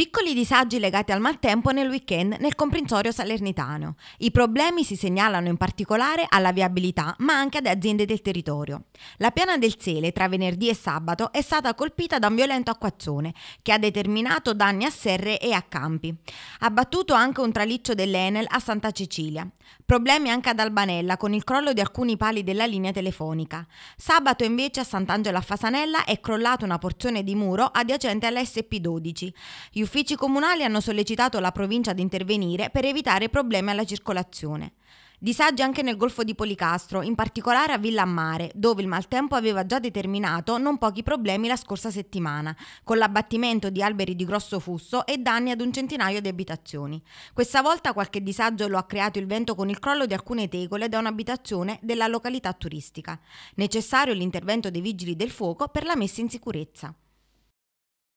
Piccoli disagi legati al maltempo nel weekend nel comprensorio salernitano. I problemi si segnalano in particolare alla viabilità, ma anche ad aziende del territorio. La piana del Sele tra venerdì e sabato è stata colpita da un violento acquazzone che ha determinato danni a serre e a campi. Ha battuto anche un traliccio dell'Enel a Santa Cecilia. Problemi anche ad Albanella con il crollo di alcuni pali della linea telefonica. Sabato invece a Sant'Angelo a Fasanella è crollata una porzione di muro adiacente alla SP12 uffici comunali hanno sollecitato la provincia ad intervenire per evitare problemi alla circolazione. Disagi anche nel Golfo di Policastro, in particolare a Villa Mare, dove il maltempo aveva già determinato non pochi problemi la scorsa settimana, con l'abbattimento di alberi di grosso fusso e danni ad un centinaio di abitazioni. Questa volta qualche disagio lo ha creato il vento con il crollo di alcune tegole da un'abitazione della località turistica. Necessario l'intervento dei vigili del fuoco per la messa in sicurezza.